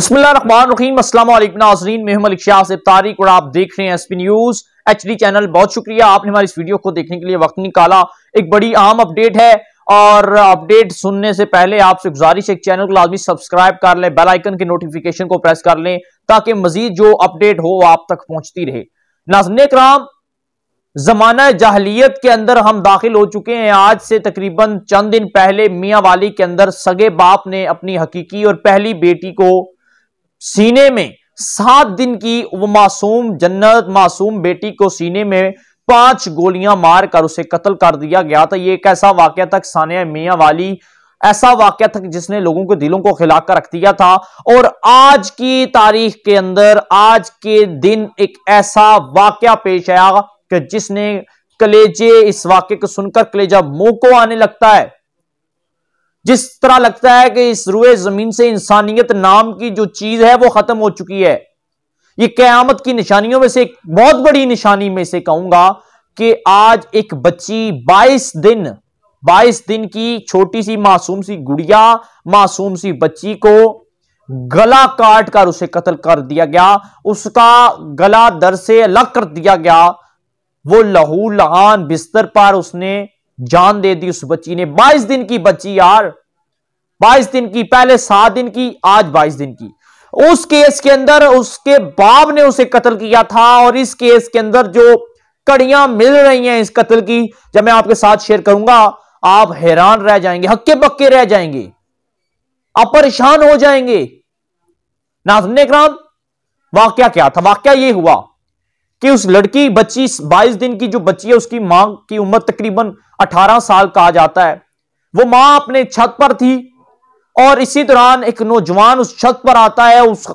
नाजरीन इफ्तारी और आप देख रहे हैं S P news H D channel बहुत शुक्रिया आपने हमारी इस वीडियो को देखने के लिए वक्त निकाला एक बड़ी आम अपडेट है और अपडेट सुनने से पहले आपसे गुजारिश है चैनल को लाजमी सब्सक्राइब कर लें बेल के नोटिफिकेशन को प्रेस कर लें ताकि मजीद जो अपडेट हो आप तक पहुंचती रहे नाजन कराम जमाना जाहलीत के अंदर हम दाखिल हो चुके हैं आज से तकरीबन चंद दिन पहले मियाँ वाली के अंदर सगे बाप ने अपनी हकीकी और पहली बेटी को सीने में सात दिन की वो मासूम जन्नत मासूम बेटी को सीने में पांच गोलियां मारकर उसे कत्ल कर दिया गया था ये एक ऐसा वाक्य था सानिया मिया वाली ऐसा वाक्य था जिसने लोगों के दिलों को खिला कर रख दिया था और आज की तारीख के अंदर आज के दिन एक ऐसा वाक्य पेश आया कि जिसने कलेजे इस वाक्य को सुनकर कलेजा मुंह को आने लगता है जिस तरह लगता है कि इस रुए जमीन से इंसानियत नाम की जो चीज है वो खत्म हो चुकी है ये क्यामत की निशानियों में से एक बहुत बड़ी निशानी में से कहूंगा कि आज एक बच्ची 22 दिन 22 दिन की छोटी सी मासूम सी गुड़िया मासूम सी बच्ची को गला काट कर उसे कत्ल कर दिया गया उसका गला दर से अलग कर दिया गया वो लहू लहान बिस्तर पर उसने जान दे दी उस बच्ची ने बाईस दिन की बच्ची यार बाईस दिन की पहले सात दिन की आज बाईस दिन की उस केस के अंदर उसके बाप ने उसे कत्ल किया था और इस केस के अंदर जो कड़ियां मिल रही हैं इस कत्ल की जब मैं आपके साथ शेयर करूंगा आप हैरान रह जाएंगे हक्के बक्के रह जाएंगे आप परेशान हो जाएंगे सुनने क्राम वाक्य क्या था वाक्य ये हुआ कि उस लड़की बच्ची बाईस दिन की जो बच्ची है उसकी मां की उम्र तकरीबन अठारह साल कहा जाता है वो मां अपने छत पर थी और इसी दौरान एक नौजवान उस छत पर आता है उस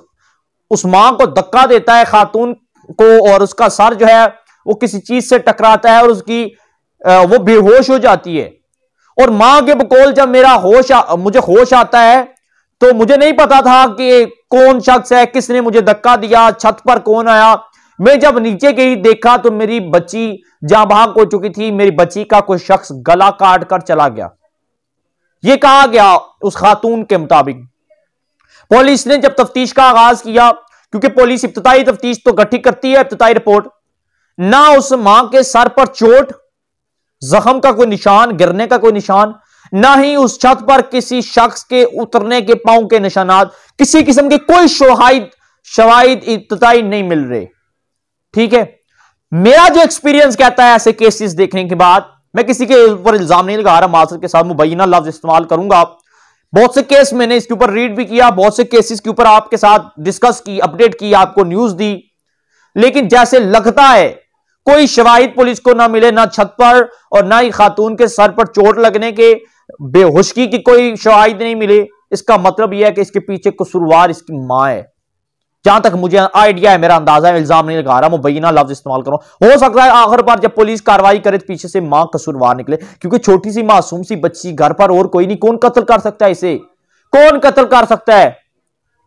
उस मां को धक्का देता है खातून को और उसका सर जो है वो किसी चीज से टकराता है और उसकी वो बेहोश हो जाती है और मां के बकोल जब मेरा होश आ, मुझे होश आता है तो मुझे नहीं पता था कि कौन शख्स है किसने मुझे धक्का दिया छत पर कौन आया मैं जब नीचे गई देखा तो मेरी बच्ची जहां भाग हो चुकी थी मेरी बच्ची का कोई शख्स गला काट कर चला गया यह कहा गया उस खातून के मुताबिक पुलिस ने जब तफ्तीश का आगाज किया क्योंकि पुलिस इब्तदाई तफ्तीश तो गठित करती है इब्तदाई रिपोर्ट ना उस मां के सर पर चोट जख्म का कोई निशान गिरने का कोई निशान ना ही उस छत पर किसी शख्स के उतरने के पांव के निशानात किसी किस्म के कोई शोहाइद शवाहिद इब्तदाई नहीं मिल रहे ठीक है मेरा जो एक्सपीरियंस कहता है ऐसे केसेस देखने के बाद मैं किसी के ऊपर इल्जाम नहीं लगा रहा मास्टर के साथ मुबैना लफ्ज इस्तेमाल करूंगा बहुत से केस मैंने इसके ऊपर रीड भी किया बहुत से केसेस के ऊपर आपके साथ डिस्कस की अपडेट की आपको न्यूज दी लेकिन जैसे लगता है कोई शवाहिद पुलिस को ना मिले ना छत पर और ना ही खातून के सर पर चोट लगने के बेहोशकी की कोई शवाहिद नहीं मिले इसका मतलब यह है कि इसके पीछे कसूरवार इसकी मां है जहां तक मुझे आइडिया है मेरा अंदाजा है इल्जाम नहीं लगा रहा मुबैना लफ्ज इस्तेमाल करो हो सकता है आखिर पर जब पुलिस कार्रवाई करे तो पीछे से मां कसूरवार निकले क्योंकि छोटी सी मासूम सी बच्ची घर पर और कोई नहीं कौन कत्ल कर सकता है इसे कौन कत्ल कर सकता है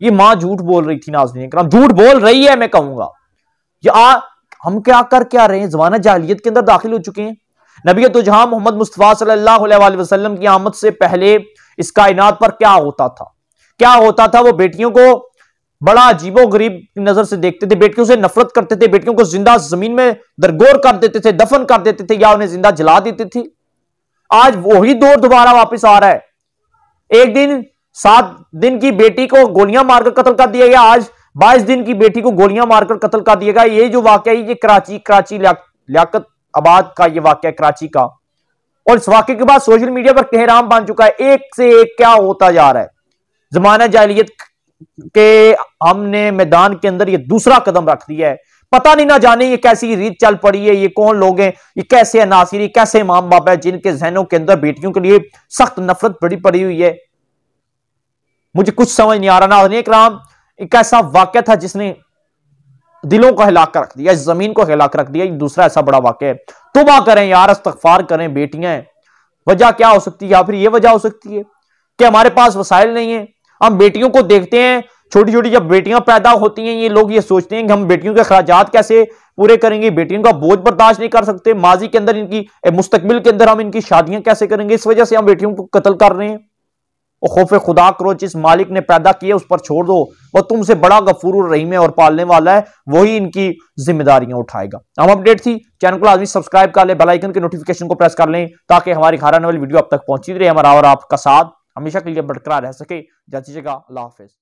ये मां झूठ बोल रही थी नाजन कराम झूठ बोल रही है मैं कहूंगा ये आ, हम क्या कर क्या रहे हैं जमाना जाहलीत के अंदर दाखिल हो चुके हैं नबी तो जहां मोहम्मद मुस्तफ़ा सल्लल्लाहु अलैहि वसल्लम की आमद से पहले इस कायनात पर क्या होता था क्या होता था वो बेटियों को बड़ा अजीबो गरीब नजर से देखते थे बेटियों से नफरत करते थे बेटियों को जिंदा जमीन में दरगोर कर देते थे दफन कर देते थे या उन्हें जिंदा जला देती थी आज वही दौर दोबारा वापस आ रहा है एक दिन सात दिन की बेटी को गोलियां मारकर कत्ल कर दिया गया आज बाईस दिन की बेटी को गोलियां मारकर कत्ल कर दिया गया ये जो वाक्य है ये कराची कराची लियाकत आबाद का ये वाक्य कराची का और इस वाक्य के बाद सोशल मीडिया पर कहराम बन चुका है एक से एक क्या होता जा रहा है जमाना जाहलीत कि हमने मैदान के अंदर ये दूसरा कदम रख दिया है पता नहीं ना जाने ये कैसी रीत चल पड़ी है ये कौन लोग हैं ये कैसे अनासरी कैसे माम बाप है जिनके जहनों के अंदर बेटियों के लिए सख्त नफरत बड़ी पड़ी हुई है मुझे कुछ समझ नहीं आ रहा ना राम एक ऐसा वाक्य था जिसने दिलों को हिला कर रख दिया इस जमीन को हिला कर रख दिया दूसरा ऐसा बड़ा वाक्य है तुबा करें यार अस्तफार करें बेटियां वजह क्या हो सकती है या फिर यह वजह हो सकती है कि हमारे पास वसाइल नहीं है हम बेटियों को देखते हैं छोटी छोटी जब बेटियां पैदा होती हैं ये लोग ये सोचते हैं कि हम बेटियों के अखराजात कैसे पूरे करेंगे बेटियों का बोझ बर्दाश्त नहीं कर सकते माजी के अंदर इनकी मुस्तकबिल के अंदर हम इनकी शादियां कैसे करेंगे इस वजह से हम बेटियों को कत्ल कर रहे हैं और खौफ खुदा करो जिस मालिक ने पैदा किया उस पर छोड़ दो वह तुमसे बड़ा गफूर रहीम है और पालने वाला है वही इनकी जिम्मेदारियां उठाएगा हम अपडेट थी चैनल को आदमी सब्सक्राइब कर ले बेलाइकन के नोटिफिकेशन को प्रेस कर लें ताकि हमारी खारा वाली वीडियो अब तक पहुंची रहे हमारा और आपका साथ हमेशा के लिए बरकरार रह सके जा जगह अल्लाह हाफिज़